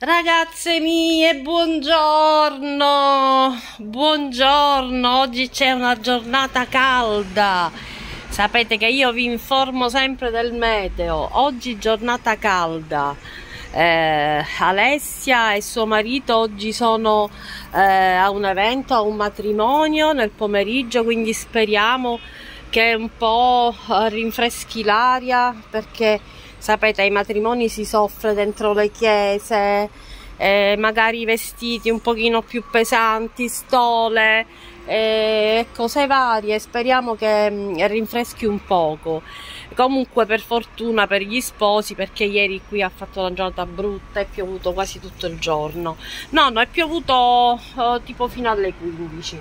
Ragazze mie, buongiorno, buongiorno, oggi c'è una giornata calda, sapete che io vi informo sempre del meteo, oggi giornata calda, eh, Alessia e suo marito oggi sono eh, a un evento, a un matrimonio nel pomeriggio, quindi speriamo che un po' rinfreschi l'aria perché sapete ai matrimoni si soffre dentro le chiese, eh, magari vestiti un pochino più pesanti, stole, eh, cose varie, speriamo che mh, mm, rinfreschi un poco. Comunque per fortuna per gli sposi, perché ieri qui ha fatto la giornata brutta, è piovuto quasi tutto il giorno. No, no, è piovuto eh, tipo fino alle 15.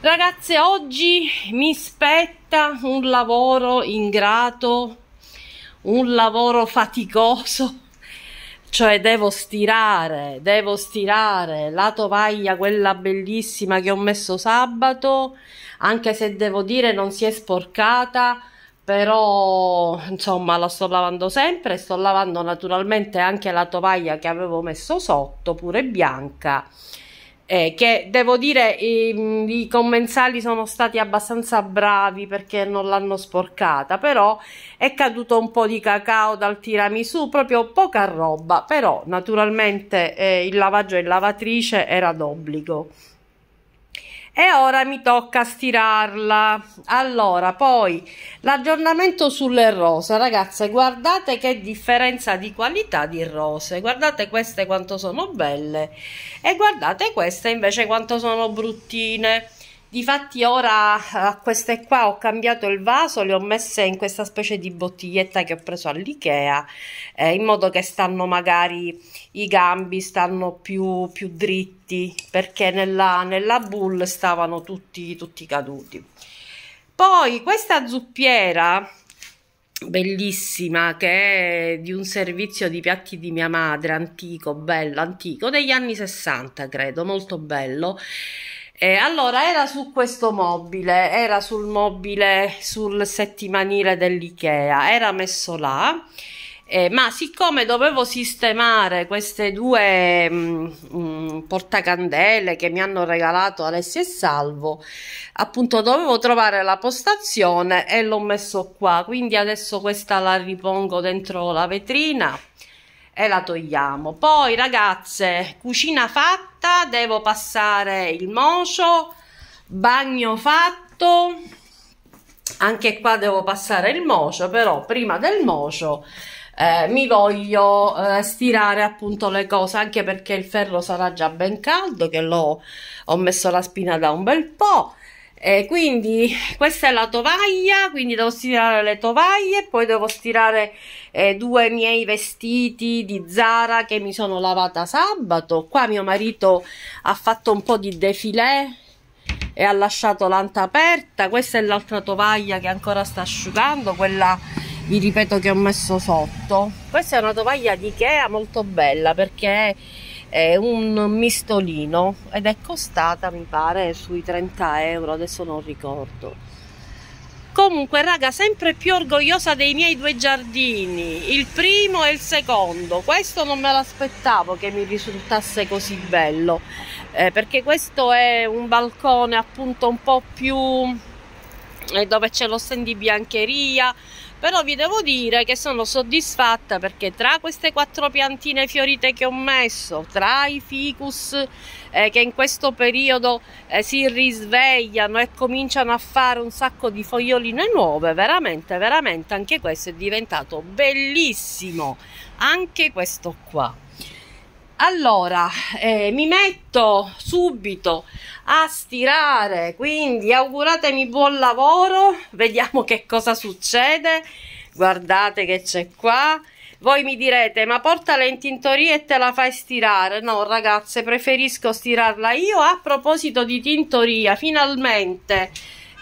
Ragazze, oggi mi spetta un lavoro ingrato, un lavoro faticoso cioè devo stirare, devo stirare la tovaglia quella bellissima che ho messo sabato, anche se devo dire non si è sporcata, però insomma la sto lavando sempre, sto lavando naturalmente anche la tovaglia che avevo messo sotto, pure bianca. Eh, che devo dire i, ehm, i, commensali sono stati abbastanza bravi perché non l'hanno sporcata però è caduto un po' di cacao dal tiramisù proprio poca roba però naturalmente eh, il lavaggio e lavatrice era d'obbligo e ora mi tocca stirarla allora poi l'aggiornamento sulle rose ragazze guardate che differenza di qualità di rose guardate queste quanto sono belle e guardate queste invece quanto sono bruttine Difatti ora queste qua ho cambiato il vaso, le ho messe in questa specie di bottiglietta che ho preso all'Ikea, eh, in modo che stanno magari i gambi stanno più, più dritti, perché nella, nella bull stavano tutti, tutti caduti. Poi questa zuppiera bellissima che è di un servizio di piatti di mia madre antico, bello, antico, degli anni 60 credo, molto bello eh, allora, era su questo mobile, era sul mobile, sul settimanile dell'IKEA, era messo là. Eh, ma siccome dovevo sistemare queste due mh, mm, mh, mm, portacandele che mi hanno regalato Alessia e Salvo, appunto dovevo trovare la postazione e l'ho messo qua. Quindi adesso questa la ripongo dentro la vetrina e la togliamo poi ragazze cucina fatta devo passare il mocio bagno fatto anche qua devo passare il mocio però prima del mocio eh, mi voglio eh, stirare appunto le cose anche perché il ferro sarà già ben caldo che l'ho ho messo la spina da un bel po' eh, quindi questa è la tovaglia quindi devo stirare le tovaglie poi devo stirare eh, due miei vestiti di Zara che mi sono lavata sabato qua mio marito ha fatto un po' di defilé e ha lasciato l'anta aperta questa è l'altra tovaglia che ancora sta asciugando quella vi ripeto che ho messo sotto questa è una tovaglia di Ikea molto bella perché è un mistolino ed è costata mi pare sui 30 euro adesso non ricordo comunque raga sempre più orgogliosa dei miei due giardini il primo e il secondo questo non me l'aspettavo che mi risultasse così bello eh, perché questo è un balcone appunto un po' più eh, dove c'è lo stand di biancheria però vi devo dire che sono soddisfatta perché tra queste quattro piantine fiorite che ho messo tra i ficus eh, che in questo periodo eh, si risvegliano e cominciano a fare un sacco di foglioline nuove veramente veramente anche questo è diventato bellissimo anche questo qua allora, eh, mi metto subito a stirare, quindi auguratemi buon lavoro, vediamo che cosa succede, guardate che c'è qua, voi mi direte ma porta le tintorie e te la fai stirare, no ragazze preferisco stirarla io, a proposito di tintoria finalmente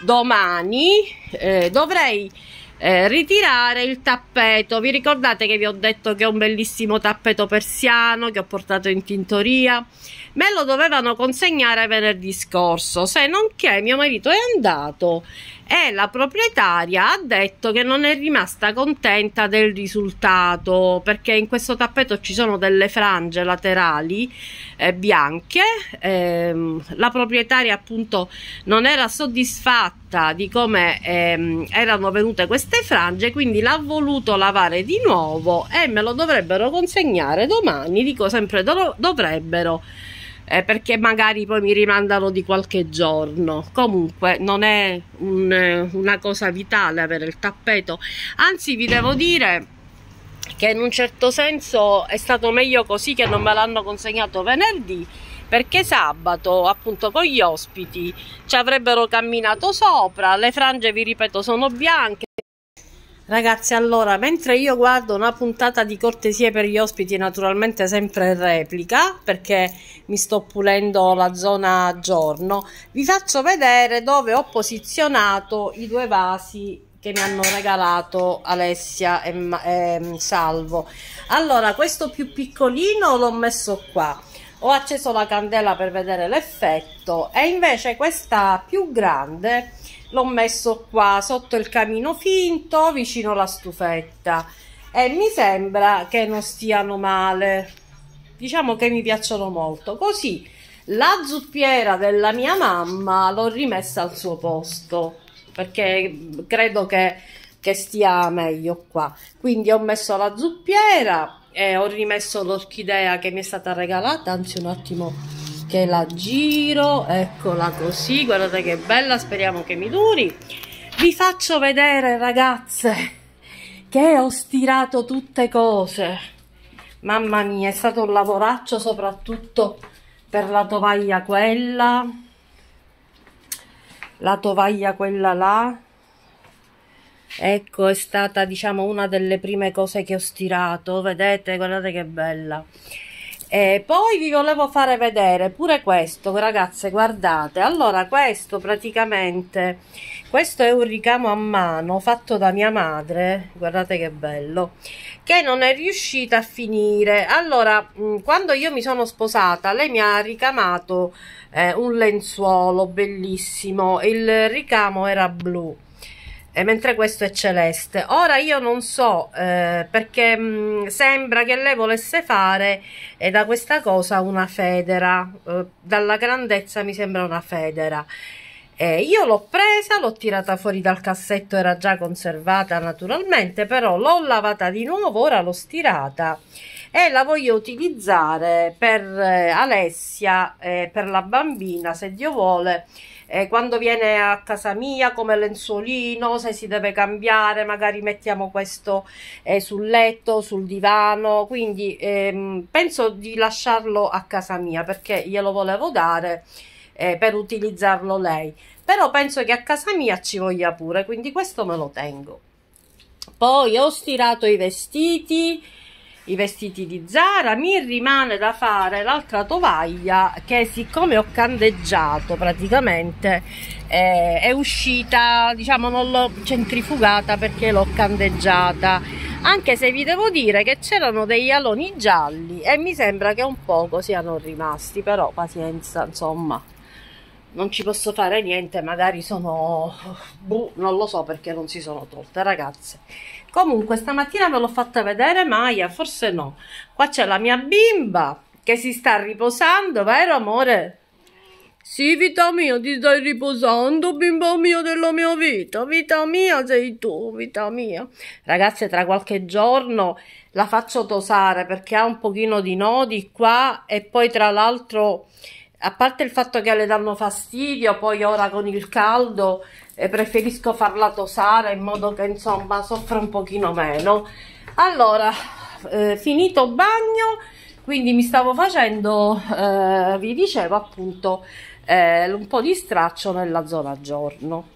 domani eh, dovrei eh, ritirare il tappeto vi ricordate che vi ho detto che è un bellissimo tappeto persiano che ho portato in tintoria me lo dovevano consegnare venerdì scorso se non che mio marito è andato e la proprietaria ha detto che non è rimasta contenta del risultato perché in questo tappeto ci sono delle frange laterali eh, bianche eh, la proprietaria appunto non era soddisfatta volta di come ehm, erano venute queste frange quindi l'ha voluto lavare di nuovo e me lo dovrebbero consegnare domani dico sempre do dovrebbero eh, perché magari poi mi rimandano di qualche giorno. Comunque non è un, eh, una cosa vitale avere il tappeto, anzi vi devo dire che in un certo senso è stato meglio così che non me l'hanno consegnato venerdì perché sabato appunto con gli ospiti ci avrebbero camminato sopra, le frange vi ripeto sono bianche. Ragazzi, allora, mentre io guardo una puntata di cortesie per gli ospiti, naturalmente sempre in replica, perché mi sto pulendo la zona giorno, vi faccio vedere dove ho posizionato i due vasi che mi hanno regalato Alessia e, e ehm, Salvo. Allora, questo più piccolino l'ho messo qua ho acceso la candela per vedere l'effetto e invece questa più grande l'ho messo qua sotto il camino finto vicino alla stufetta e mi sembra che non stiano male diciamo che mi piacciono molto così la zuppiera della mia mamma l'ho rimessa al suo posto perché credo che, che stia meglio qua quindi ho messo la zuppiera eh, ho rimesso l'orchidea che mi è stata regalata anzi un attimo che la giro eccola così guardate che bella speriamo che mi duri vi faccio vedere ragazze che ho stirato tutte cose mamma mia è stato un lavoraccio soprattutto per la tovaglia quella la tovaglia quella là ecco è stata diciamo una delle prime cose che ho stirato vedete guardate che bella e poi vi volevo fare vedere pure questo ragazze guardate allora questo praticamente questo è un ricamo a mano fatto da mia madre guardate che bello che non è riuscita a finire allora mm, quando io mi sono sposata lei mi ha ricamato eh, un lenzuolo bellissimo il ricamo era blu e mentre questo è celeste. Ora io non so eh, perché mh, mm, sembra che lei volesse fare eh, da questa cosa una federa, eh, dalla grandezza mi sembra una federa. io l'ho presa, l'ho tirata fuori dal cassetto, era già conservata naturalmente, però l'ho lavata di nuovo, ora l'ho stirata e la voglio utilizzare per eh, Alessia, eh, per la bambina se Dio vuole eh, quando viene a casa mia come lenzuolino, se si deve cambiare, magari mettiamo questo eh, sul letto, sul divano, quindi ehm, penso di lasciarlo a casa mia perché glielo volevo dare eh, per utilizzarlo lei, però penso che a casa mia ci voglia pure, quindi questo me lo tengo. Poi ho stirato i vestiti, i vestiti di Zara mi rimane da fare l'altra tovaglia che siccome ho candeggiato praticamente eh, è uscita diciamo non l'ho centrifugata perché l'ho candeggiata anche se vi devo dire che c'erano degli aloni gialli e mi sembra che un poco siano rimasti però pazienza insomma non ci posso fare niente, magari sono... Buh, non lo so perché non si sono tolte, ragazze. Comunque, stamattina ve l'ho fatta vedere Maya, forse no. Qua c'è la mia bimba che si sta riposando, vero amore? Sì, vita mia, ti stai riposando, bimbo mio della mia vita, vita mia sei tu, vita mia. Ragazze, tra qualche giorno la faccio tosare perché ha un pochino di nodi qua e poi tra l'altro a parte il fatto che le danno fastidio, poi ora con il caldo eh, preferisco farla tosare in modo che insomma soffra un pochino meno. Allora, eh, finito bagno, quindi mi stavo facendo, eh, vi dicevo appunto, eh, un po' di straccio nella zona giorno.